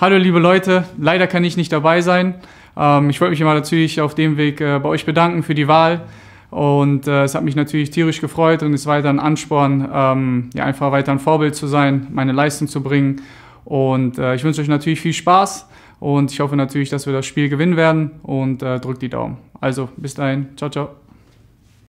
Hallo liebe Leute, leider kann ich nicht dabei sein. Ähm, ich wollte mich immer natürlich auf dem Weg äh, bei euch bedanken für die Wahl. Und äh, es hat mich natürlich tierisch gefreut und ist halt weiter ein Ansporn, ähm, ja, einfach weiter ein Vorbild zu sein, meine Leistung zu bringen. Und äh, ich wünsche euch natürlich viel Spaß und ich hoffe natürlich, dass wir das Spiel gewinnen werden und drückt die Daumen. Also bis dahin, ciao, ciao.